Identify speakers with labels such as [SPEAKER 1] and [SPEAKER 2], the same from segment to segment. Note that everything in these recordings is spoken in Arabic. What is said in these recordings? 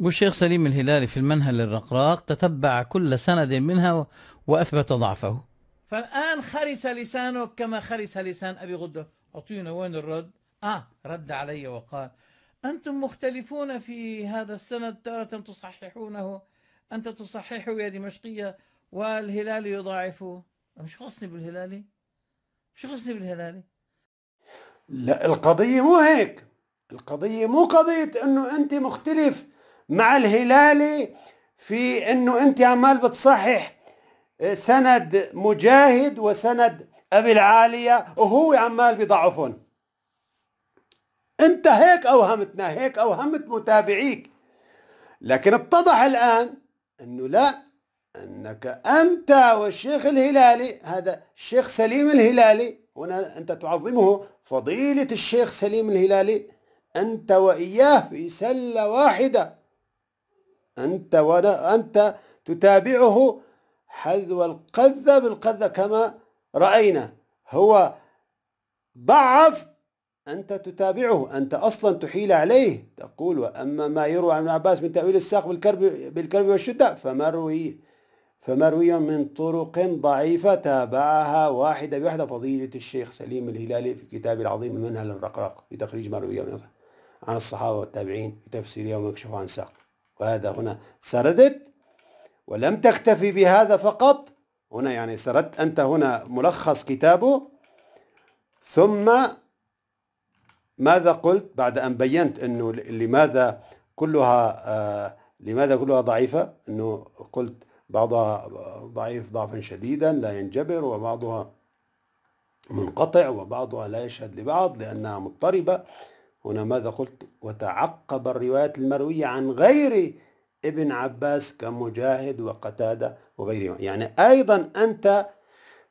[SPEAKER 1] والشيخ سليم الهلالي في المنهل الرقراق تتبع كل سند منها وأثبت ضعفه فالآن خرس لسانه كما خرس لسان أبي غدة أعطينا وين الرد آه رد علي وقال أنتم مختلفون في هذا السند تارة تصححونه أنت تصححه يا دمشقية والهلالي يضاعفه مش خصني بالهلالي مش خصني بالهلالي
[SPEAKER 2] لا القضية مو هيك القضية مو قضية أنه أنت مختلف مع الهلالي في انه انت عمال بتصحح آه، سند مجاهد وسند ابي العاليه وهو عمال بضعفهم انت هيك اوهمتنا هيك اوهمت متابعيك لكن اتضح الان انه لا انك انت والشيخ الهلالي هذا الشيخ سليم الهلالي هنا انت تعظمه فضيله الشيخ سليم الهلالي انت واياه في سله واحده أنت ولا أنت تتابعه حذو القذة بالقذة كما رأينا هو ضعف أنت تتابعه أنت أصلا تحيل عليه تقول وأما ما يروى عن ابن عباس من تأويل الساق بالكرب, بالكرب والشدة فما روي فما روي من طرق ضعيفة تابعها واحدة بواحدة فضيلة الشيخ سليم الهلالي في كتاب العظيم المنهل الرقراق في تخريج ما روي عن الصحابة والتابعين في يوم يكشف عن ساق فهذا هنا سردت ولم تكتفي بهذا فقط هنا يعني سردت أنت هنا ملخص كتابه ثم ماذا قلت بعد أن بينت أنه لماذا كلها آه لماذا كلها ضعيفة أنه قلت بعضها ضعيف ضعفا شديدا لا ينجبر وبعضها منقطع وبعضها لا يشهد لبعض لأنها مضطربة هنا ماذا قلت وتعقب الروايات المروية عن غير ابن عباس كمجاهد وقتادة وغيرهم يعني أيضا أنت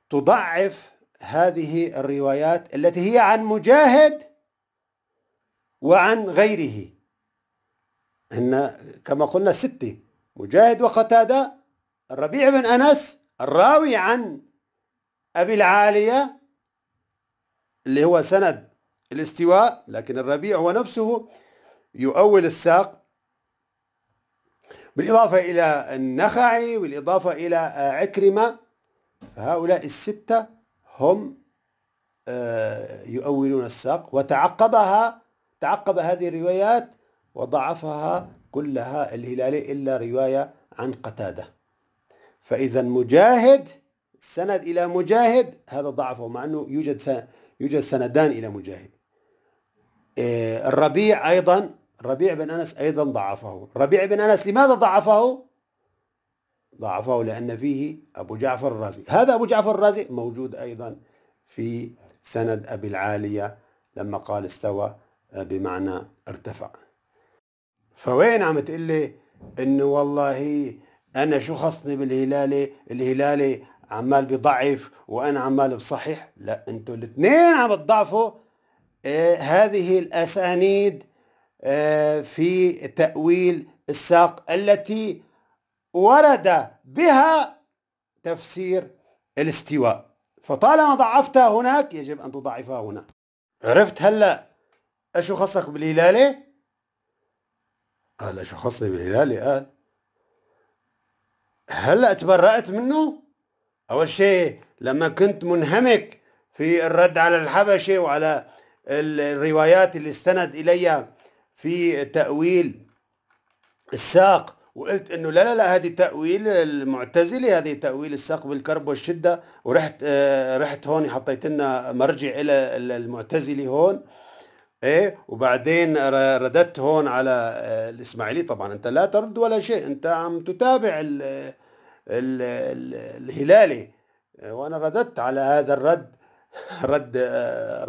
[SPEAKER 2] تضعف هذه الروايات التي هي عن مجاهد وعن غيره إن كما قلنا ستة مجاهد وقتادة الربيع بن أنس الراوي عن أبي العالية اللي هو سند الاستواء لكن الربيع هو نفسه يؤول الساق بالإضافة إلى النخعي بالإضافة إلى عكرمة فهؤلاء الستة هم آه، يؤولون الساق وتعقبها تعقب هذه الروايات وضعفها كلها الهلالي إلا رواية عن قتادة فإذا مجاهد سند إلى مجاهد هذا ضعفه مع أنه يوجد يوجد سندان إلى مجاهد آه، الربيع أيضا ربيع بن أنس أيضا ضعفه ربيع بن أنس لماذا ضعفه؟ ضعفه لأن فيه أبو جعفر الرازي هذا أبو جعفر الرازي موجود أيضا في سند أبي العالية لما قال استوى آه، بمعنى ارتفع فوين عم تقول لي انه والله انا شو خصني بالهلاله الهلاله عمال بضعف وانا عمال بصحح لا انتوا الاثنين عم تضعفوا آه، هذه الأسانيد آه، في تأويل الساق التي ورد بها تفسير الاستواء فطالما ضعفتها هناك يجب أن تضعفها هنا عرفت هلا أشو خصك بالهلالة؟ قال أشو خصني بالهلالة قال هلا تبرأت منه؟ أول شيء لما كنت منهمك في الرد على الحبشة وعلى الروايات اللي استند إليها في تأويل الساق وقلت انه لا لا لا هذه تاويل المعتزله هذه تاويل الساق بالكرب والشده ورحت آه، رحت هون حطيت لنا مرجع الى المعتزله هون ايه وبعدين رددت هون على آه، الاسماعيلي طبعا انت لا ترد ولا شيء انت عم تتابع الهلالي آه، وانا رددت على هذا الرد رد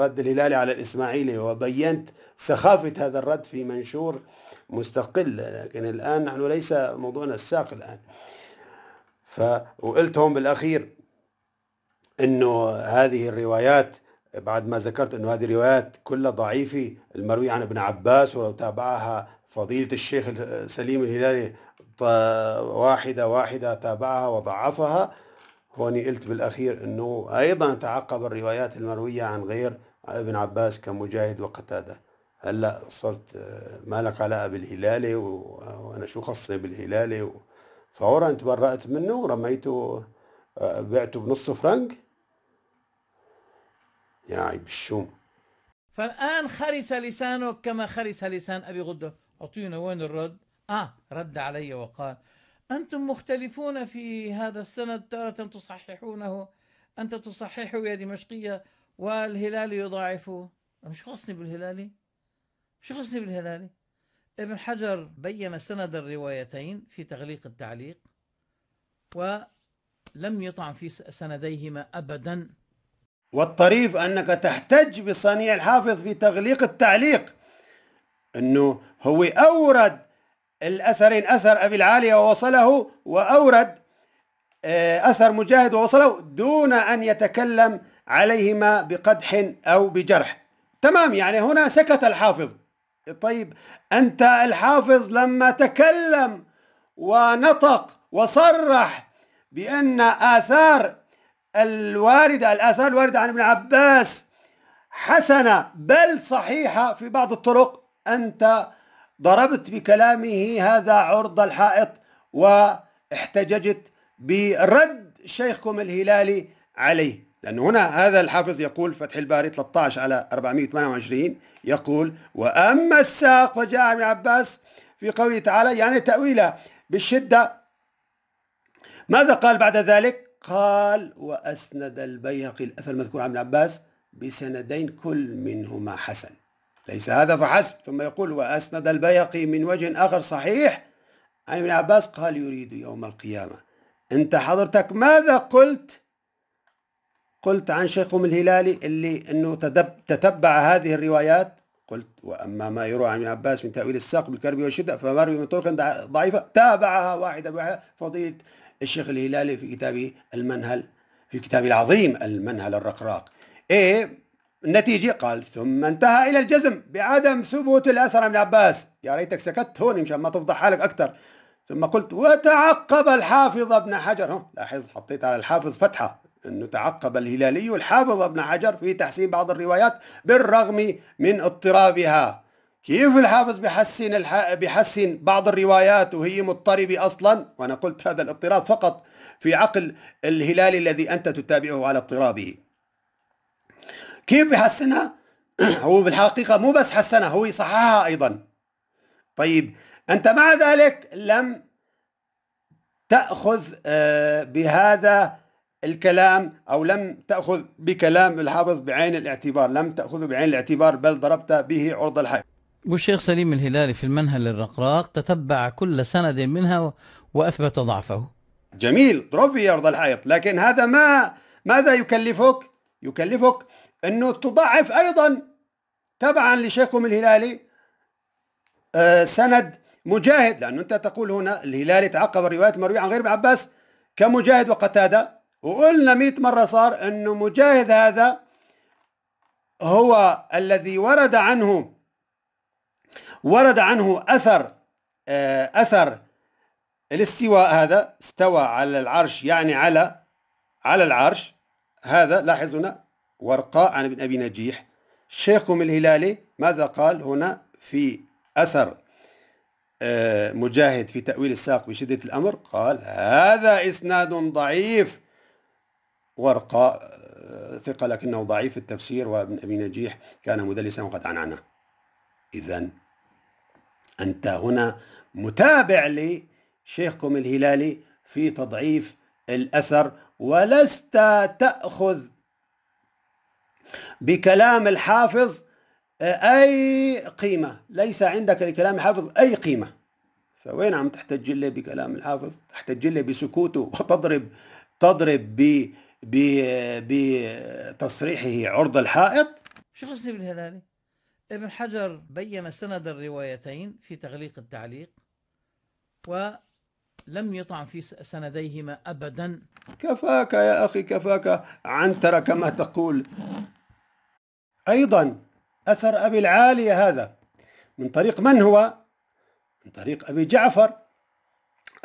[SPEAKER 2] رد الهلالي على الاسماعيلي وبينت سخافه هذا الرد في منشور مستقل لكن الان نحن ليس موضوعنا الساق الان ف وقلتهم بالاخير انه هذه الروايات بعد ما ذكرت انه هذه الروايات كلها ضعيفه المرويه عن ابن عباس وتابعها فضيله الشيخ سليم الهلالي واحده واحده تابعها وضعفها هوني قلت بالأخير أنه أيضا تعقب الروايات المروية عن غير ابن عباس كمجاهد وقتادة هلا صرت آه، ما لك علاقة بالهلاله وأنا شو خصني بالهلاله و... فورا تبرأت منه ورميته آه، بعته بنص فرنك يا عيب الشوم
[SPEAKER 1] فالآن خرس لسانك كما خرس لسان أبي غدة أعطينا وين الرد آه رد علي وقال أنتم مختلفون في هذا السند تارة تصححونه أنت تصححه يا دمشقية والهلال يضاعفه مش خصني بالهلالي شو خصني بالهلالي ابن حجر بين سند الروايتين في تغليق التعليق ولم يطعن في سنديهما أبدا
[SPEAKER 2] والطريف أنك تحتج بصنيع الحافظ في تغليق التعليق أنه هو أورد الأثرين أثر أبي العالية ووصله وأورد آه، أثر مجاهد ووصله دون أن يتكلم عليهما بقدح أو بجرح تمام يعني هنا سكت الحافظ طيب أنت الحافظ لما تكلم ونطق وصرح بأن آثار الواردة الآثار الواردة عن ابن عباس حسنة بل صحيحة في بعض الطرق أنت ضربت بكلامه هذا عرض الحائط واحتججت برد شيخكم الهلالي عليه لأن هنا هذا الحافظ يقول فتح الباري 13 على 428 يقول وأما الساق فجاء ابن عباس في قوله تعالى يعني تأويله بالشدة ماذا قال بعد ذلك قال وأسند البيهقي الأثر المذكور عن ابن عباس بسندين كل منهما حسن ليس هذا فحسب ثم يقول وأسند البيقي من وجه آخر صحيح عن ابن عباس قال يريد يوم القيامة أنت حضرتك ماذا قلت قلت عن شيخهم الهلالي اللي أنه تتبع هذه الروايات قلت وأما ما يروى عن ابن عباس من تأويل الساق بالكرب والشدة فما روي من طرق ضعيفة تابعها واحدة بواحدة فضيلة الشيخ الهلالي في كتابه المنهل في كتابه العظيم المنهل الرقراق إيه النتيجة قال ثم انتهى إلى الجزم بعدم ثبوت الأثر عن عباس يا ريتك سكت هون مشان ما تفضح حالك أكثر ثم قلت وتعقب الحافظ ابن حجر لاحظ حطيت على الحافظ فتحة أنه تعقب الهلالي الحافظ ابن حجر في تحسين بعض الروايات بالرغم من اضطرابها كيف الحافظ بحسن الح... بحسن بعض الروايات وهي مضطربة أصلا وأنا قلت هذا الاضطراب فقط في عقل الهلالي الذي أنت تتابعه على اضطرابه كيف بيحسنها؟ هو بالحقيقة مو بس حسنها هو صححها أيضا طيب أنت مع ذلك لم تأخذ آه، بهذا الكلام أو لم تأخذ بكلام الحافظ بعين الاعتبار لم تأخذه بعين الاعتبار بل ضربت به عرض الحائط
[SPEAKER 1] والشيخ سليم الهلالي في المنهل الرقراق تتبع كل سند منها وأثبت ضعفه جميل
[SPEAKER 2] ضرب به عرض الحائط لكن هذا ما ماذا يكلفك؟ يكلفك أنه تضعف أيضا تبعا لشيخكم الهلالي آه، سند مجاهد لأنه أنت تقول هنا الهلالي تعقب الروايات المروية عن غير ابن عباس كمجاهد وقتادة وقلنا مئة مرة صار أنه مجاهد هذا هو الذي ورد عنه ورد عنه أثر آه، أثر الاستواء هذا استوى على العرش يعني على على العرش هذا لاحظ هنا ورقاء عن ابن أبي نجيح شيخكم الهلالي ماذا قال هنا في أثر آه، مجاهد في تأويل الساق بشدة الأمر قال هذا إسناد ضعيف ورقاء آه، ثقة لكنه ضعيف في التفسير وابن أبي نجيح كان مدلسا وقد عنعنه إذا أنت هنا متابع لشيخكم الهلالي في تضعيف الأثر ولست تأخذ بكلام الحافظ آه، أي قيمة ليس عندك لكلام الحافظ أي قيمة فوين عم تحتج لي بكلام الحافظ تحتج لي بسكوته وتضرب تضرب ب بتصريحه عرض الحائط
[SPEAKER 1] شو قصدي بالهلالي ابن حجر بين سند الروايتين في تغليق التعليق ولم يطعن في سنديهما أبدا
[SPEAKER 2] كفاك يا أخي كفاك عنتر كما تقول أيضا أثر أبي العالية هذا من طريق من هو؟ من طريق أبي جعفر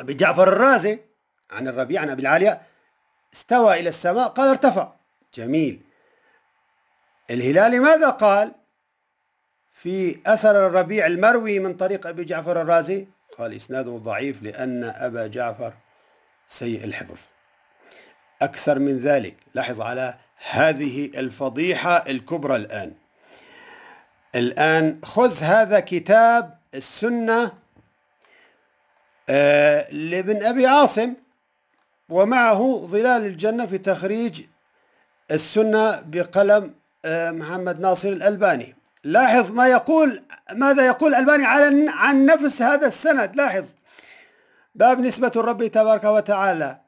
[SPEAKER 2] أبي جعفر الرازي عن الربيع عن أبي العالية استوى إلى السماء قال ارتفع جميل الهلالي ماذا قال في أثر الربيع المروي من طريق أبي جعفر الرازي قال إسناده ضعيف لأن أبا جعفر سيء الحفظ أكثر من ذلك لاحظ على هذه الفضيحة الكبرى الآن الآن خذ هذا كتاب السنة آه لابن أبي عاصم ومعه ظلال الجنة في تخريج السنة بقلم آه محمد ناصر الألباني لاحظ ما يقول ماذا يقول الألباني عن عن نفس هذا السند لاحظ باب نسبة الرب تبارك وتعالى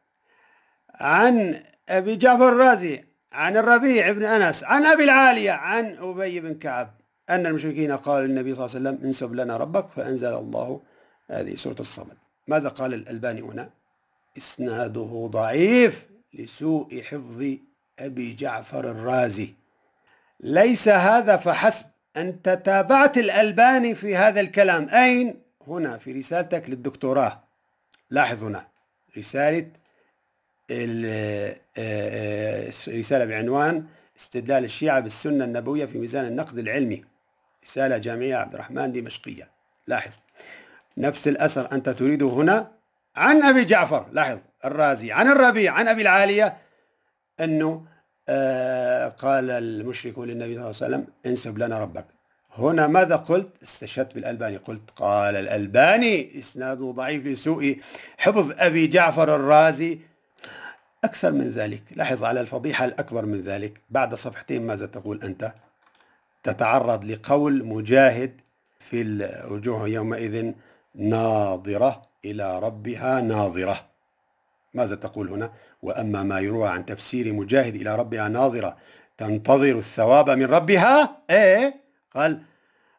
[SPEAKER 2] عن أبي جعفر الرازي عن الربيع بن أنس عن أبي العالية عن أبي بن كعب أن المشركين قالوا للنبي صلى الله عليه وسلم انسب لنا ربك فأنزل الله هذه سورة الصمد ماذا قال الألباني هنا إسناده ضعيف لسوء حفظ أبي جعفر الرازي ليس هذا فحسب أنت تابعت الألباني في هذا الكلام أين؟ هنا في رسالتك للدكتوراه لاحظ هنا رسالة آه، آه، رسالة بعنوان استدلال الشيعة بالسنة النبوية في ميزان النقد العلمي رسالة جامعية عبد الرحمن دمشقية لاحظ نفس الأثر أنت تريده هنا عن أبي جعفر لاحظ الرازي عن الربيع عن أبي العالية أنه آه، قال المشرك للنبي صلى الله عليه وسلم انسب لنا ربك هنا ماذا قلت استشهدت بالألباني قلت قال الألباني إسناده ضعيف لسوء حفظ أبي جعفر الرازي أكثر من ذلك لاحظ على الفضيحة الأكبر من ذلك بعد صفحتين ماذا تقول أنت تتعرض لقول مجاهد في الوجوه يومئذ ناظرة إلى ربها ناظرة ماذا تقول هنا وأما ما يروى عن تفسير مجاهد إلى ربها ناظرة تنتظر الثواب من ربها إيه قال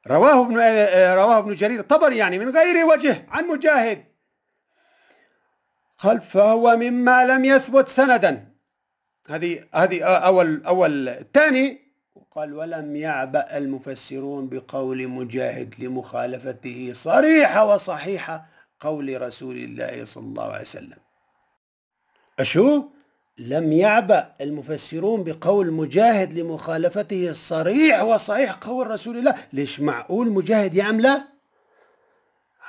[SPEAKER 2] رواه ابن آه، رواه ابن جرير طبر يعني من غير وجه عن مجاهد قال فهو مما لم يثبت سندا هذه هذه اول اول الثاني قال ولم يعبأ المفسرون بقول مجاهد لمخالفته صريحة وصحيحة قول رسول الله صلى الله عليه وسلم أشو؟ لم يعبأ المفسرون بقول مجاهد لمخالفته الصريح وصحيح قول رسول الله ليش معقول مجاهد يعمله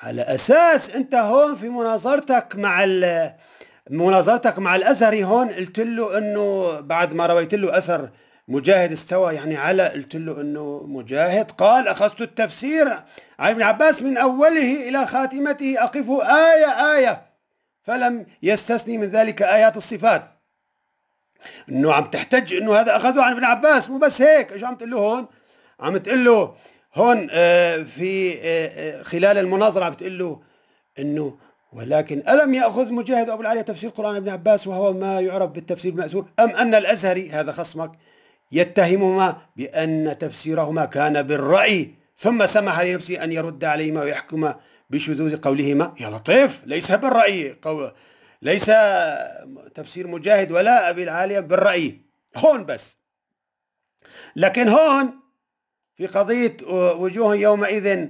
[SPEAKER 2] على اساس انت هون في مناظرتك مع مناظرتك مع الازهري هون قلت له انه بعد ما رويت له اثر مجاهد استوى يعني على قلت له انه مجاهد قال اخذت التفسير عن ابن عباس من اوله الى خاتمته اقف ايه ايه فلم يستثني من ذلك ايات الصفات انه عم تحتج انه هذا اخذه عن ابن عباس مو بس هيك شو عم تقول له هون عم تقول له هون آه، في آه، آه، خلال المناظرة بتقول له أنه ولكن ألم يأخذ مجاهد أبو العالية تفسير قرآن ابن عباس وهو ما يعرف بالتفسير المأسور أم أن الأزهري هذا خصمك يتهمهما بأن تفسيرهما كان بالرأي ثم سمح لنفسه أن يرد عليهما ويحكم بشذوذ قولهما يا لطيف ليس بالرأي قول ليس تفسير مجاهد ولا أبي العالية بالرأي هون بس لكن هون في قضية وجوه يومئذ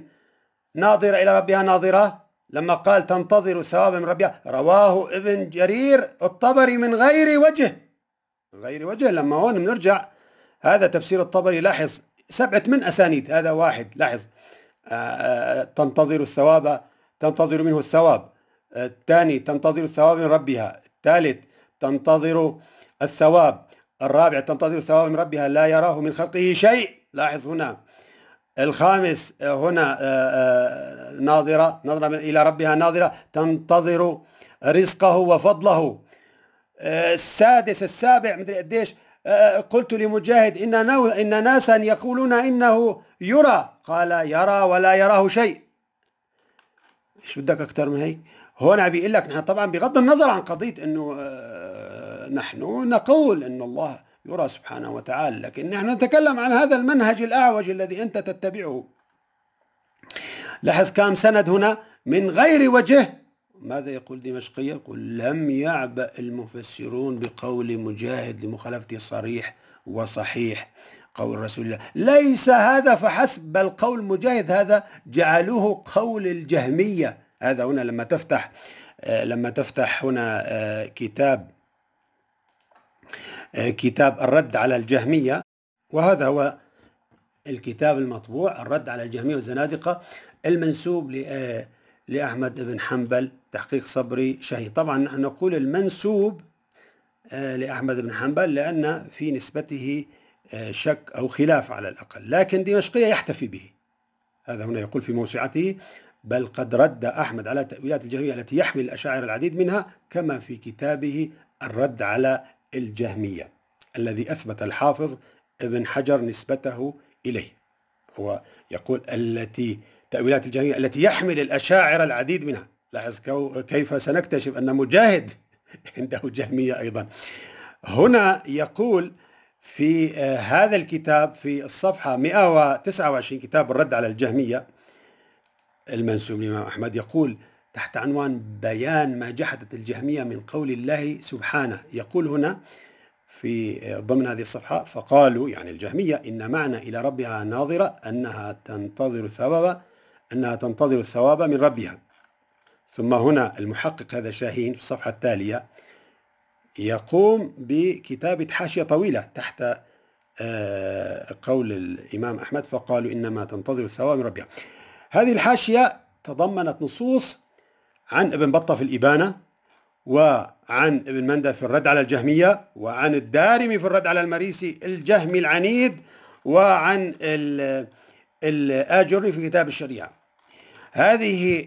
[SPEAKER 2] ناظرة إلى ربها ناظرة لما قال تنتظر ثواب من ربها رواه ابن جرير الطبري من غير وجه من غير وجه لما هون بنرجع هذا تفسير الطبري لاحظ سبعة من أسانيد هذا واحد لاحظ آه، آه، تنتظر الثواب تنتظر منه الثواب آه، الثاني تنتظر الثواب من ربها الثالث تنتظر الثواب الرابع تنتظر الثواب من ربها لا يراه من خلقه شيء لاحظ هنا الخامس آه، هنا آه، آه، ناظرة نظرة إلى ربها ناظرة تنتظر رزقه وفضله السادس السابع مدري قديش قلت لمجاهد إن, إن ناسا يقولون إنه يرى قال يرى ولا يراه شيء ايش بدك أكثر من هيك هون بيقول لك نحن طبعا بغض النظر عن قضية أنه نحن نقول أن الله يرى سبحانه وتعالى لكن نحن نتكلم عن هذا المنهج الأعوج الذي أنت تتبعه لاحظ كام سند هنا من غير وجه ماذا يقول دمشقية يقول لم يعبأ المفسرون بقول مجاهد لمخالفته صريح وصحيح قول رسول الله ليس هذا فحسب بل قول مجاهد هذا جعلوه قول الجهمية هذا هنا لما تفتح آه، لما تفتح هنا آه، كتاب آه، كتاب الرد على الجهمية وهذا هو الكتاب المطبوع الرد على الجهمية والزنادقة المنسوب آه، لأحمد بن حنبل تحقيق صبري شهيد طبعا نقول المنسوب آه، لأحمد بن حنبل لأن في نسبته شك أو خلاف على الأقل لكن دمشقية يحتفي به هذا هنا يقول في موسعته بل قد رد أحمد على تأويلات الجهمية التي يحمل الأشاعر العديد منها كما في كتابه الرد على الجهمية الذي أثبت الحافظ ابن حجر نسبته إليه هو يقول التي تأويلات الجهمية التي يحمل الأشاعرة العديد منها لاحظ كيف سنكتشف أن مجاهد عنده جهمية أيضا هنا يقول في آه، هذا الكتاب في الصفحة 129 كتاب الرد على الجهمية المنسوب للإمام أحمد يقول تحت عنوان بيان ما جحدت الجهمية من قول الله سبحانه يقول هنا في ضمن هذه الصفحة فقالوا يعني الجهمية إن معنى إلى ربها ناظرة أنها تنتظر الثواب أنها تنتظر الثواب من ربها ثم هنا المحقق هذا شاهين في الصفحة التالية يقوم بكتابة حاشية طويلة تحت آه، قول الإمام أحمد فقالوا إنما تنتظر الثواب من ربها هذه الحاشية تضمنت نصوص عن ابن بطة في الإبانة وعن ابن منده في الرد على الجهمية وعن الدارمي في الرد على المريسي الجهمي العنيد وعن الآجري في كتاب الشريعة هذه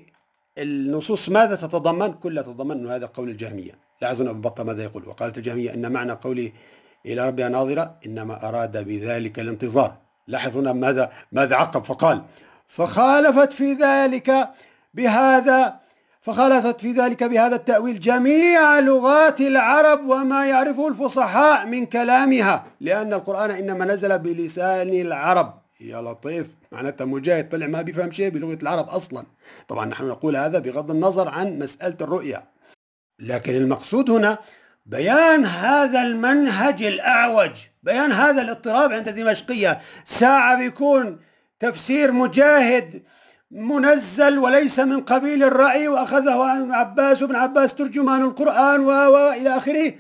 [SPEAKER 2] النصوص ماذا تتضمن؟ كلها تتضمن هذا قول الجهمية لا أظن أبو بطة ماذا يقول وقالت الجهمية إن معنى قولي إلى ربها ناظرة إنما أراد بذلك الانتظار لاحظ هنا ماذا ماذا عقب فقال فخالفت في ذلك بهذا فخالفت في ذلك بهذا التأويل جميع لغات العرب وما يعرفه الفصحاء من كلامها لأن القرآن إنما نزل بلسان العرب يا لطيف معناتها مجاهد طلع ما بيفهم شيء بلغة العرب أصلا طبعا نحن نقول هذا بغض النظر عن مسألة الرؤية لكن المقصود هنا بيان هذا المنهج الأعوج بيان هذا الاضطراب عند دمشقية ساعة بيكون تفسير مجاهد منزل وليس من قبيل الرأي وأخذه عن ابن عباس وابن عباس ترجمان القرآن وإلى آخره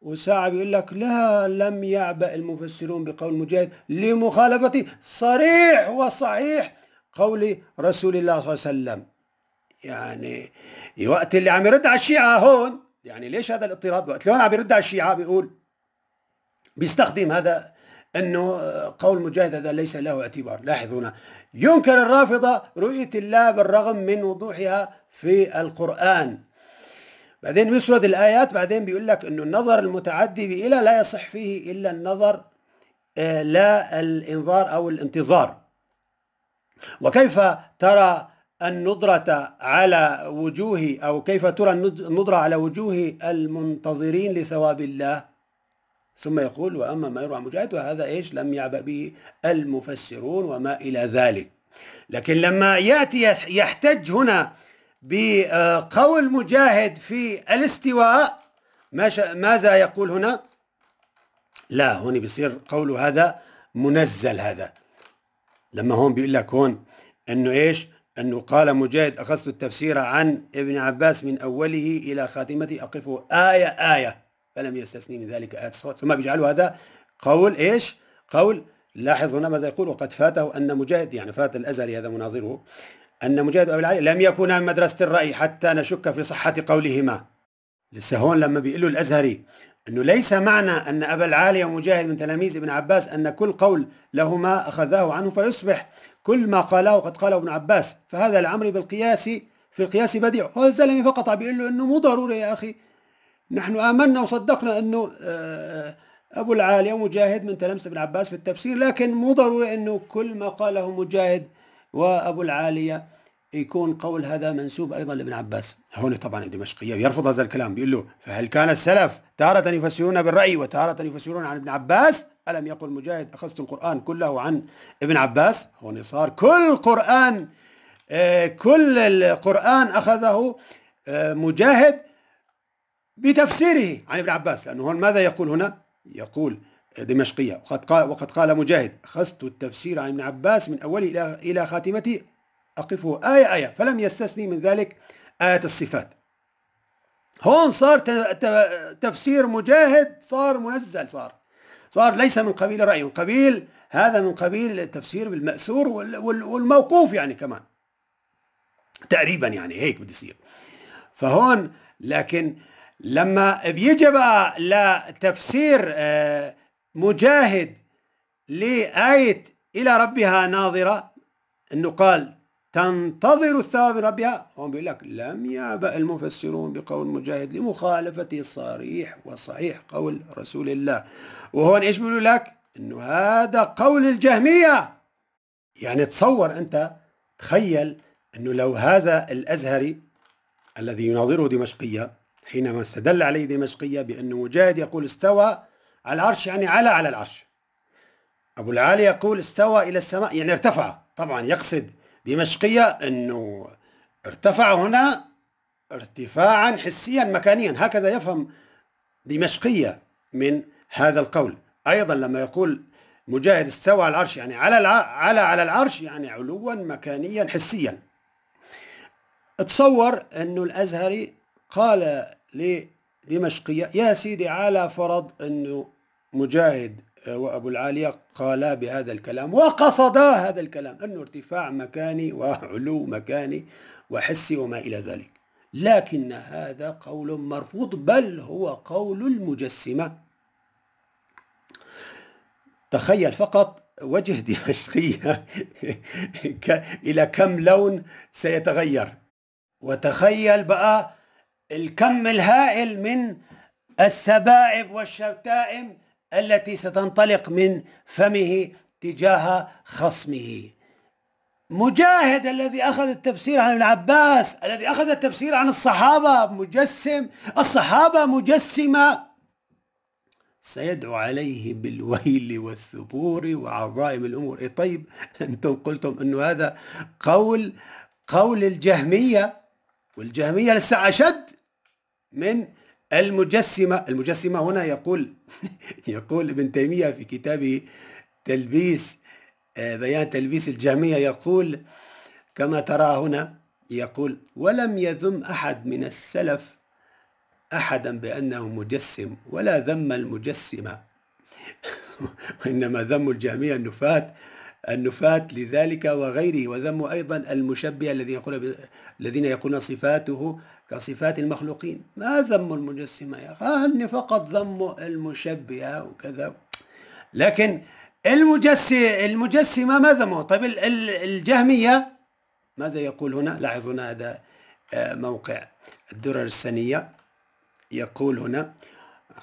[SPEAKER 2] وساعة يقول لك لا لم يعبأ المفسرون بقول مجاهد لمخالفة صريح وصحيح قول رسول الله صلى الله عليه وسلم يعني وقت اللي عم يرد على الشيعة هون يعني ليش هذا الاضطراب وقت اللي هون عم يرد على الشيعة بيقول بيستخدم هذا أنه قول مجاهد هذا ليس له اعتبار لاحظ هنا ينكر الرافضة رؤية الله بالرغم من وضوحها في القرآن بعدين بيسرد الآيات بعدين بيقول لك أنه النظر المتعدي الى لا يصح فيه إلا النظر آه، لا الإنظار أو الانتظار وكيف ترى الندرة على وجوه أو كيف ترى الندرة على وجوه المنتظرين لثواب الله ثم يقول وأما ما يروى عن مجاهد وهذا إيش لم يعبأ به المفسرون وما إلى ذلك لكن لما يأتي يحتج هنا بقول مجاهد في الاستواء ماذا يقول هنا لا هون بيصير قوله هذا منزل هذا لما هون بيقول لك هون انه ايش انه قال مجاهد اخذت التفسير عن ابن عباس من اوله الى خاتمته اقفه ايه ايه فلم يستثني من ذلك آية الصوت ثم بيجعلوا هذا قول إيش قول لاحظ هنا ماذا يقول وقد فاته أن مجاهد يعني فات الأزهري هذا مناظره أن مجاهد وأبي العالي لم يكونا من مدرسة الرأي حتى نشك في صحة قولهما لسه هون لما بيقول له الأزهري أنه ليس معنى أن أبا العالي ومجاهد من تلاميذ ابن عباس أن كل قول لهما أخذاه عنه فيصبح كل ما قاله قد قاله ابن عباس فهذا العمر بالقياس في القياس بديع هو الزلمة فقط عم بيقول له أنه مو ضروري يا أخي نحن آمنا وصدقنا أنه آه، آه، أبو العالية ومجاهد من تلمس ابن عباس في التفسير لكن مو ضروري أنه كل ما قاله مجاهد وأبو العالية يكون قول هذا منسوب أيضا لابن عباس هنا طبعا الدمشقية يرفض هذا الكلام بيقول له فهل كان السلف تارة يفسرون بالرأي وتارة يفسرون عن ابن عباس ألم يقل مجاهد أخذت القرآن كله عن ابن عباس هون صار كل قرآن آه، كل القرآن أخذه مجاهد بتفسيره عن ابن عباس لأنه هون ماذا يقول هنا؟ يقول دمشقية وقد قال, وقد قال مجاهد أخذت التفسير عن ابن عباس من أوله إلى إلى خاتمته أقفه آية آية فلم يستثني من ذلك آية الصفات هون صار تفسير مجاهد صار منزل صار صار ليس من قبيل رأي من قبيل هذا من قبيل التفسير بالمأسور والموقوف يعني كمان تقريبا يعني هيك بده يصير فهون لكن لما بيجي بقى لتفسير آه، مجاهد لآية إلى ربها ناظرة أنه قال تنتظر الثواب من ربها هم بيقول لك لم يعبأ المفسرون بقول مجاهد لمخالفته صريح وصحيح قول رسول الله وهون ايش بيقولوا لك انه هذا قول الجهمية يعني تصور انت تخيل انه لو هذا الازهري الذي يناظره دمشقية حينما استدل عليه دمشقية بأن مجاهد يقول استوى على العرش يعني على على العرش أبو العالي يقول استوى إلى السماء يعني ارتفع طبعا يقصد دمشقية أنه ارتفع هنا ارتفاعا حسيا مكانيا هكذا يفهم دمشقية من هذا القول أيضا لما يقول مجاهد استوى على العرش يعني على على على العرش يعني علوا مكانيا حسيا تصور أنه الأزهري قال لدمشقية يا سيدي على فرض أنه مجاهد آه، وأبو العالية قالا بهذا الكلام وقصدا هذا الكلام أنه ارتفاع مكاني وعلو مكاني وحسي وما إلى ذلك لكن هذا قول مرفوض بل هو قول المجسمة تخيل فقط وجه دمشقية إلى كم لون سيتغير وتخيل بقى الكم الهائل من السبائب والشتائم التي ستنطلق من فمه تجاه خصمه مجاهد الذي أخذ التفسير عن ابن عباس الذي أخذ التفسير عن الصحابة مجسم الصحابة مجسمة سيدعو عليه بالويل والثبور وعظائم الأمور إيه طيب أنتم قلتم أنه هذا قول قول الجهمية والجهمية لسه أشد من المجسمة المجسمة هنا يقول يقول ابن تيمية في كتابه تلبيس آه، بيان تلبيس الجهمية يقول كما ترى هنا يقول ولم يذم أحد من السلف أحدا بأنه مجسم ولا ذم المجسمة وإنما ذم الجهمية النفاة النفاة لذلك وغيره وذم أيضا المشبه الذي يقول الذين يقولون صفاته كصفات المخلوقين ما ذم المجسمة يا أخي آه، فقط ذم المشبهة وكذا لكن المجسم المجسمة ما ذموا طيب الجهمية ماذا يقول هنا لاحظ هنا هذا آه، موقع الدرر السنية يقول هنا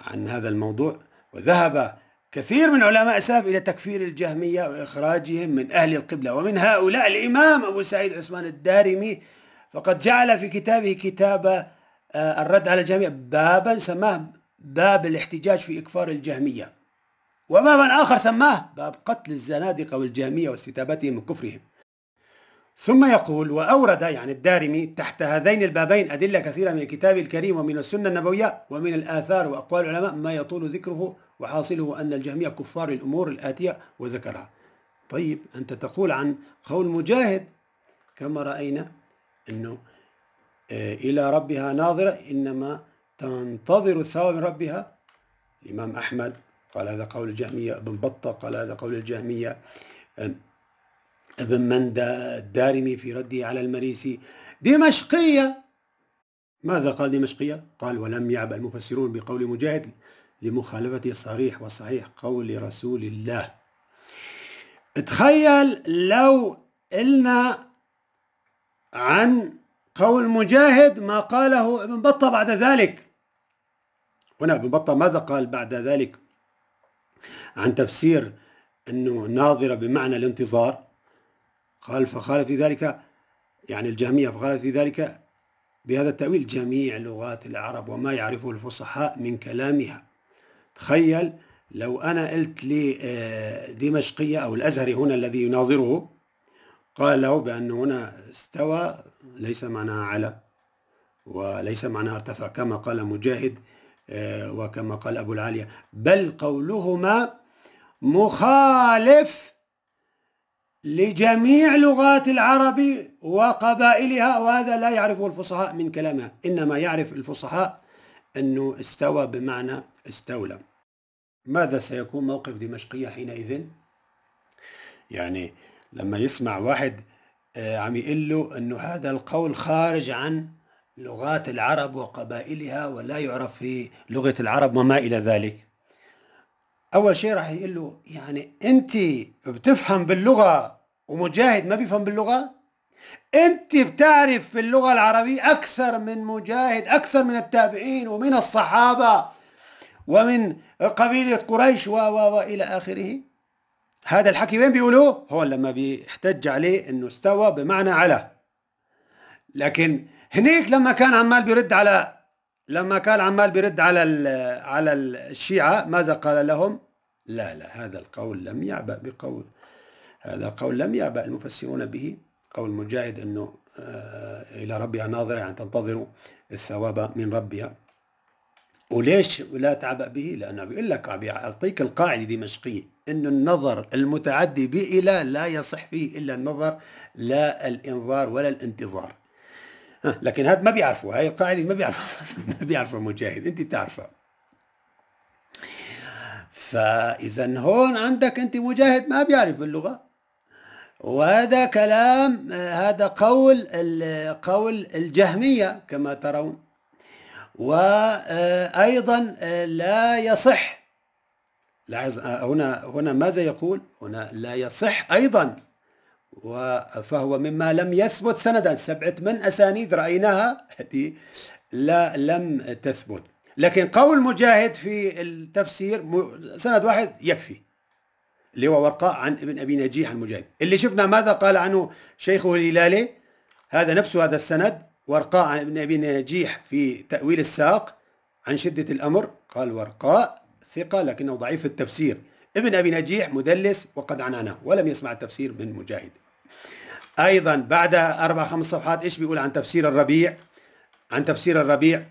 [SPEAKER 2] عن هذا الموضوع وذهب كثير من علماء السلف إلى تكفير الجهمية وإخراجهم من أهل القبلة ومن هؤلاء الإمام أبو سعيد عثمان الدارمي فقد جعل في كتابه كتاب آه، الرد على الجهمية بابا سماه باب الاحتجاج في إكفار الجهمية وبابا آخر سماه باب قتل الزنادقة والجهمية واستتابتهم من كفرهم ثم يقول وأورد يعني الدارمي تحت هذين البابين أدلة كثيرة من الكتاب الكريم ومن السنة النبوية ومن الآثار وأقوال العلماء ما يطول ذكره وحاصله أن الجهمية كفار الأمور الآتية وذكرها طيب أنت تقول عن قول مجاهد كما رأينا أنه آه، إلى ربها ناظرة إنما تنتظر الثواب من ربها الإمام أحمد قال هذا قول الجهمية ابن بطة قال هذا قول الجهمية ابن مندى الدارمي في رده على المريسي دمشقية ماذا قال دمشقية؟ قال ولم يعبأ المفسرون بقول مجاهد لمخالفة صريح وصحيح قول رسول الله تخيل لو قلنا عن قول مجاهد ما قاله ابن بطة بعد ذلك هنا ابن بطة ماذا قال بعد ذلك عن تفسير أنه ناظرة بمعنى الانتظار قال فقال في ذلك يعني الجهمية فقال في ذلك بهذا التأويل جميع لغات العرب وما يعرفه الفصحاء من كلامها تخيل لو أنا قلت لدمشقية آه، أو الأزهري هنا الذي يناظره قال له بأن هنا استوى ليس معناها على وليس معناها ارتفع كما قال مجاهد آه، وكما قال أبو العالية بل قولهما مخالف لجميع لغات العرب وقبائلها وهذا لا يعرفه الفصحاء من كلامها إنما يعرف الفصحاء أنه استوى بمعنى استولى ماذا سيكون موقف دمشقية حينئذ؟ يعني لما يسمع واحد آه، عم يقول له أنه هذا القول خارج عن لغات العرب وقبائلها ولا يعرف في لغة العرب وما إلى ذلك أول شيء راح يقول له يعني أنت بتفهم باللغة ومجاهد ما بيفهم باللغة أنت بتعرف باللغة العربية أكثر من مجاهد أكثر من التابعين ومن الصحابة ومن قبيلة قريش و و و إلى آخره هذا الحكي وين بيقولوه؟ هو لما بيحتج عليه انه استوى بمعنى على لكن هنيك لما كان عمال بيرد على لما كان عمال بيرد على على الشيعة ماذا قال لهم؟ لا لا هذا القول لم يعبأ بقول هذا القول لم يعبأ المفسرون به قول مجاهد انه آه، إلى ربها ناظرة يعني تنتظر الثواب من ربها وليش لا تعبأ به؟ لأنه بيقول لك أعطيك القاعدة دمشقية أن النظر المتعدي بإلى لا يصح فيه إلا النظر لا الإنظار ولا الانتظار لكن هذا ما بيعرفوا هاي القاعدة ما بيعرفوا ما بيعرفوا مجاهد أنت بتعرفها فإذا هون عندك أنت مجاهد ما بيعرف اللغة وهذا كلام آه، هذا قول قول الجهمية كما ترون وأيضا لا يصح هنا هنا ماذا يقول؟ هنا لا يصح أيضا فهو مما لم يثبت سندا سبعة من أسانيد رأيناها لا لم تثبت لكن قول مجاهد في التفسير سند واحد يكفي اللي هو ورقاء عن ابن أبي نجيح المجاهد اللي شفنا ماذا قال عنه شيخه الهلالي هذا نفسه هذا السند ورقاء عن ابن أبي ناجيح في تأويل الساق عن شدة الأمر قال ورقاء ثقة لكنه ضعيف التفسير ابن أبي نجيح مدلس وقد عنانه ولم يسمع التفسير من مجاهد أيضا بعد أربع خمس صفحات إيش بيقول عن تفسير الربيع عن تفسير الربيع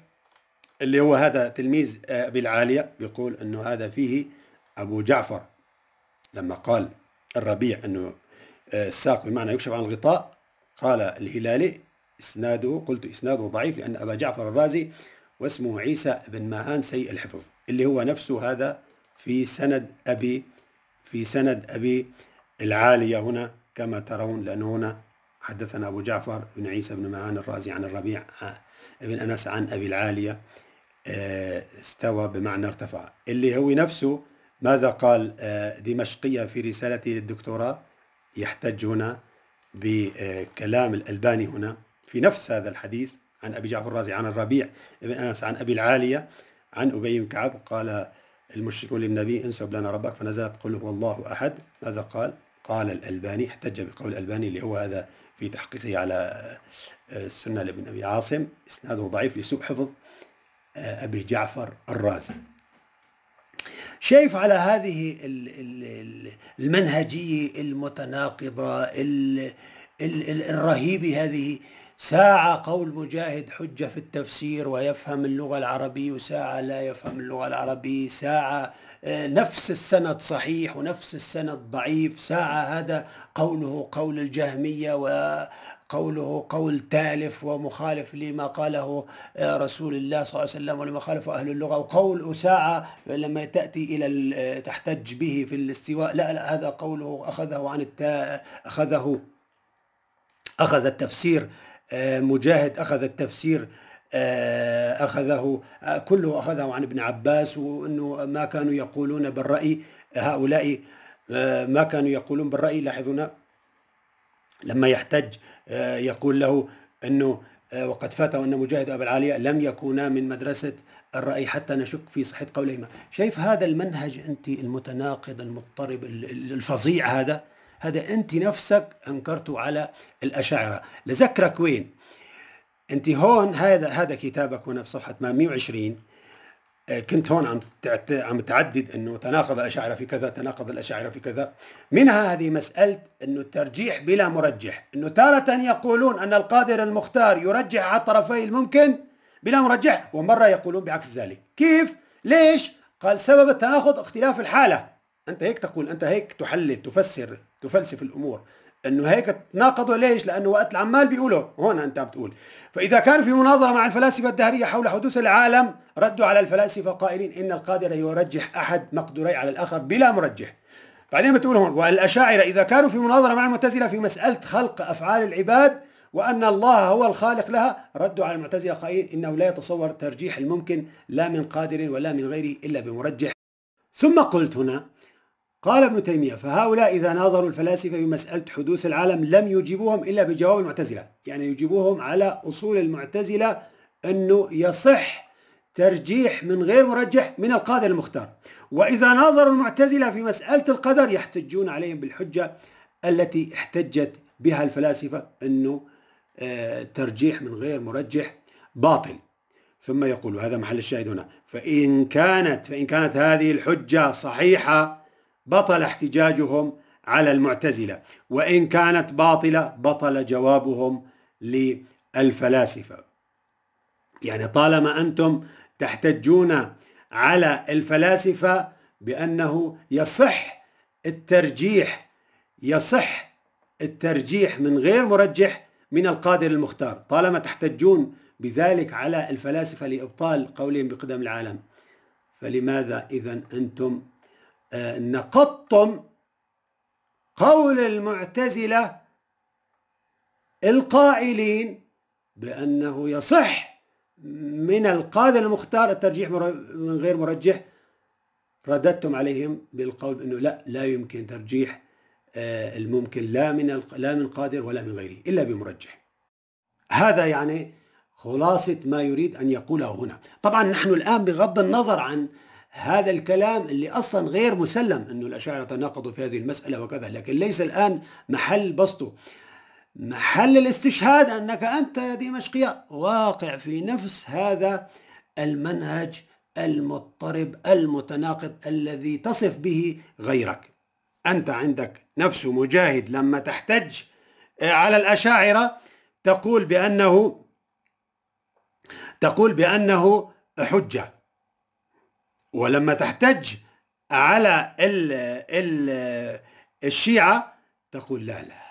[SPEAKER 2] اللي هو هذا تلميذ أبي العالية بيقول أنه هذا فيه أبو جعفر لما قال الربيع أنه الساق بمعنى يكشف عن الغطاء قال الهلالي إسناده قلت إسناده ضعيف لأن أبا جعفر الرازي واسمه عيسى بن ماهان سيء الحفظ اللي هو نفسه هذا في سند أبي في سند أبي العالية هنا كما ترون لأنه هنا حدثنا أبو جعفر بن عيسى بن ماهان الرازي عن الربيع آه، بن أنس عن أبي العالية آه، استوى بمعنى ارتفع اللي هو نفسه ماذا قال آه، دمشقية في رسالته للدكتوراه يحتج هنا بكلام الألباني هنا في نفس هذا الحديث عن أبي جعفر الرازي عن الربيع بن أنس عن أبي العالية عن أبي بن كعب قال المشركون للنبي انسب لنا ربك فنزلت قل هو الله أحد ماذا قال؟ قال الألباني احتج بقول الألباني اللي هو هذا في تحقيقه على السنة لابن أبي عاصم إسناده ضعيف لسوء حفظ أبي جعفر الرازي شايف على هذه المنهجية المتناقضة الرهيبة هذه ساعة قول مجاهد حجة في التفسير ويفهم اللغة العربية وساعة لا يفهم اللغة العربية ساعة آه، نفس السند صحيح ونفس السند ضعيف ساعة هذا قوله قول الجهمية وقوله قول تالف ومخالف لما قاله آه، رسول الله صلى الله عليه وسلم ولما خالفه أهل اللغة وقول ساعة لما تأتي إلى آه، تحتج به في الاستواء لا, لا هذا قوله أخذه عن التا أخذه أخذ التفسير آه، مجاهد أخذ التفسير آه، أخذه آه، كله أخذه عن ابن عباس وأنه ما كانوا يقولون بالرأي هؤلاء ما كانوا يقولون بالرأي لاحظونا لما يحتج يقول له أنه وقد فاته أن مجاهد أبا العالية لم يكونا من مدرسة الرأي حتى نشك في صحة قولهما شايف هذا المنهج أنت المتناقض المضطرب الفظيع هذا هذا أنت نفسك أنكرته على الأشاعرة لذكرك وين أنت هون هذا هذا كتابك هنا في صفحة 820 آه، كنت هون عم عم تعدد انه تناقض الاشاعره في كذا تناقض الاشاعره في كذا منها هذه مساله انه الترجيح بلا مرجح انه تاره يقولون ان القادر المختار يرجح على الطرفين الممكن بلا مرجح ومره يقولون بعكس ذلك كيف ليش قال سبب التناقض اختلاف الحاله أنت هيك تقول أنت هيك تحلل تفسر تفلسف الأمور انه هيك تناقضوا ليش؟ لانه وقت العمال بيقولوا هون انت عم بتقول فاذا كان في مناظره مع الفلاسفه الدهريه حول حدوث العالم ردوا على الفلاسفه قائلين ان القادر يرجح احد مقدوري على الاخر بلا مرجح بعدين بتقول هون والاشاعره اذا كانوا في مناظره مع المعتزله في مساله خلق افعال العباد وان الله هو الخالق لها ردوا على المعتزله قائلين انه لا يتصور ترجيح الممكن لا من قادر ولا من غيره الا بمرجح ثم قلت هنا قال ابن تيمية فهؤلاء إذا ناظروا الفلاسفة بمسألة حدوث العالم لم يجيبوهم إلا بجواب المعتزلة يعني يجيبوهم على أصول المعتزلة أنه يصح ترجيح من غير مرجح من القادر المختار وإذا ناظروا المعتزلة في مسألة القدر يحتجون عليهم بالحجة التي احتجت بها الفلاسفة أنه آه، ترجيح من غير مرجح باطل ثم يقول هذا محل الشاهد هنا فإن كانت فإن كانت هذه الحجة صحيحة بطل احتجاجهم على المعتزله وان كانت باطله بطل جوابهم للفلاسفه يعني طالما انتم تحتجون على الفلاسفه بانه يصح الترجيح يصح الترجيح من غير مرجح من القادر المختار طالما تحتجون بذلك على الفلاسفه لابطال قولهم بقدم العالم فلماذا اذا انتم آه، نقضتم قول المعتزلة القائلين بأنه يصح من القاضي المختار الترجيح من غير مرجح رددتم عليهم بالقول بأنه لا لا يمكن ترجيح آه، الممكن لا من لا من قادر ولا من غيره إلا بمرجح هذا يعني خلاصة ما يريد أن يقوله هنا طبعا نحن الآن بغض النظر عن هذا الكلام اللي أصلا غير مسلم أنه الأشاعرة تناقضوا في هذه المسألة وكذا لكن ليس الآن محل بسطه محل الاستشهاد أنك أنت يا دمشقية واقع في نفس هذا المنهج المضطرب المتناقض الذي تصف به غيرك أنت عندك نفس مجاهد لما تحتج على الأشاعرة تقول بأنه تقول بأنه حجة ولما تحتج على الـ الـ الشيعة تقول لا لا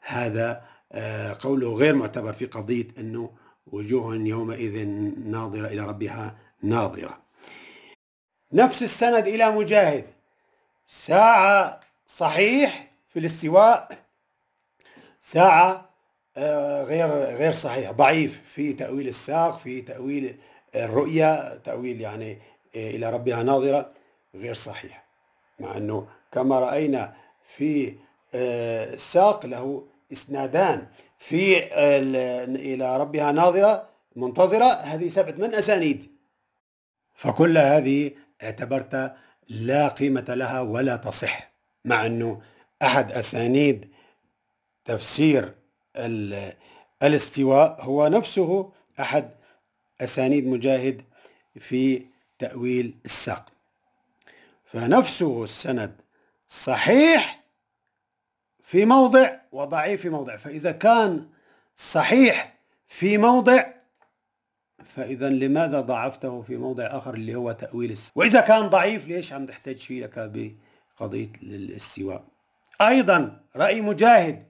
[SPEAKER 2] هذا آه، قوله غير معتبر في قضية أنه وجوه يومئذ ناظرة إلى ربها ناظرة نفس السند إلى مجاهد ساعة صحيح في الاستواء ساعة آه، غير غير صحيح ضعيف في تأويل الساق في تأويل الرؤية تأويل يعني إيه، إلى ربها ناظرة غير صحيح مع أنه كما رأينا في آه، الساق له إسنادان في آه، إلى ربها ناظرة منتظرة هذه سبعة من أسانيد فكل هذه اعتبرت لا قيمة لها ولا تصح مع أنه أحد أسانيد تفسير الاستواء هو نفسه أحد أسانيد مجاهد في تأويل الساق فنفسه السند صحيح في موضع وضعيف في موضع فإذا كان صحيح في موضع فإذا لماذا ضعفته في موضع آخر اللي هو تأويل الساق وإذا كان ضعيف ليش عم تحتاج فيه لك بقضية الاستواء أيضا رأي مجاهد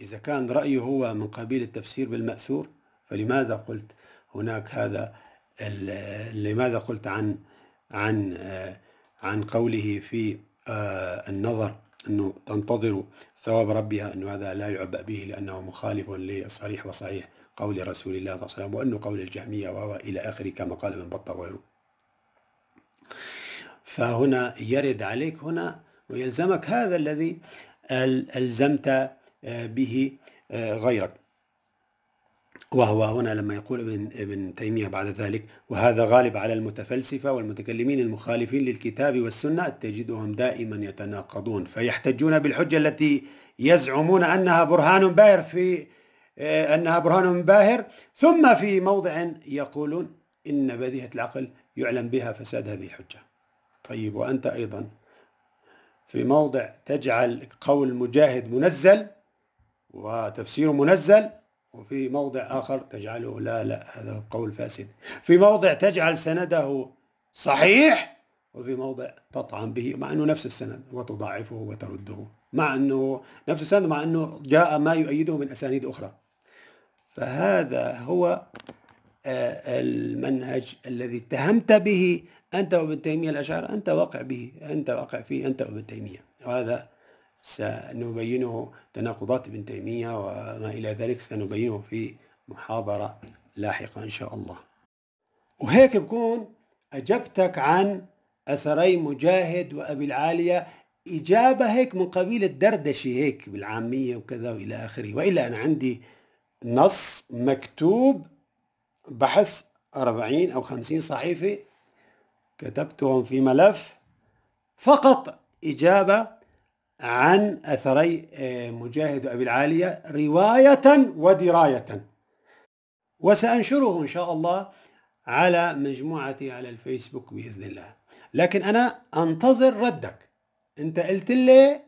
[SPEAKER 2] إذا كان رأيه هو من قبيل التفسير بالمأثور فلماذا قلت هناك هذا لماذا قلت عن عن عن قوله في آه، النظر أنه تنتظر ثواب ربها انه هذا لا يعبأ به لأنه مخالف للصريح وصحيح قول رسول الله صلى الله عليه وسلم وأنه قول الجهمية وهو إلى آخره كما قال ابن بطة وغيره فهنا يرد عليك هنا ويلزمك هذا الذي ألزمت آه، به آه، غيرك وهو هنا لما يقول ابن, ابن تيمية بعد ذلك وهذا غالب على المتفلسفة والمتكلمين المخالفين للكتاب والسنة تجدهم دائما يتناقضون فيحتجون بالحجة التي يزعمون أنها برهان باهر في آه، أنها برهان باهر ثم في موضع يقولون إن بديهة العقل يعلم بها فساد هذه الحجة طيب وأنت أيضا في موضع تجعل قول مجاهد منزل وتفسير منزل وفي موضع آخر تجعله لا لا هذا قول فاسد في موضع تجعل سنده صحيح وفي موضع تطعن به مع أنه نفس السند وتضاعفه وترده مع أنه نفس السند مع أنه جاء ما يؤيده من أسانيد أخرى فهذا هو آه، المنهج الذي اتهمت به أنت وابن تيمية الأشعار أنت واقع به أنت واقع فيه أنت وابن تيمية وهذا سنبينه تناقضات ابن تيمية وما إلى ذلك سنبينه في محاضرة لاحقة إن شاء الله وهيك بكون أجبتك عن أثري مجاهد وأبي العالية إجابة هيك من قبيل الدردشة هيك بالعامية وكذا وإلى آخره وإلا أنا عندي نص مكتوب بحث أربعين أو خمسين صحيفة كتبتهم في ملف فقط إجابة عن أثري آه، مجاهد أبي العالية رواية ودراية وسأنشره إن شاء الله على مجموعتي على الفيسبوك بإذن الله لكن أنا أنتظر ردك أنت قلت لي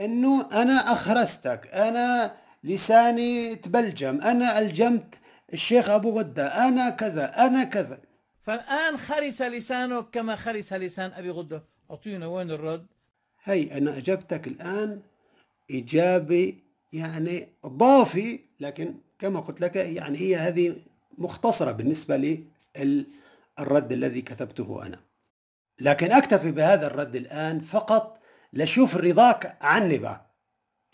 [SPEAKER 2] أنه أنا أخرستك أنا لساني تبلجم أنا ألجمت الشيخ أبو غدة أنا كذا أنا كذا
[SPEAKER 1] فالآن خرس لسانك كما خرس لسان أبي غدة أعطينا وين الرد
[SPEAKER 2] هي أنا أجبتك الآن إجابة يعني ضافي لكن كما قلت لك يعني هي هذه مختصرة بالنسبة للرد الذي كتبته أنا لكن أكتفي بهذا الرد الآن فقط لشوف رضاك عني بقى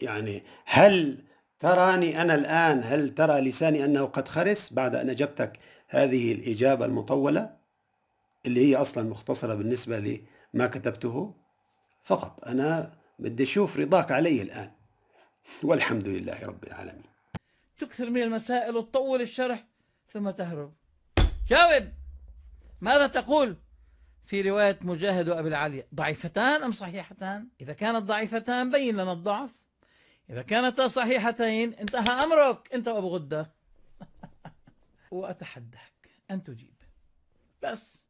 [SPEAKER 2] يعني هل تراني أنا الآن هل ترى لساني أنه قد خرس بعد أن أجبتك هذه الإجابة المطولة اللي هي أصلا مختصرة بالنسبة لما كتبته فقط أنا بدي أشوف رضاك علي الآن والحمد لله رب العالمين
[SPEAKER 1] تكثر من المسائل وتطول الشرح ثم تهرب جاوب ماذا تقول في رواية مجاهد وأبي العالية ضعيفتان أم صحيحتان إذا كانت ضعيفتان بين لنا الضعف إذا كانتا صحيحتين انتهى أمرك أنت وأبو غدة وأتحداك أن تجيب بس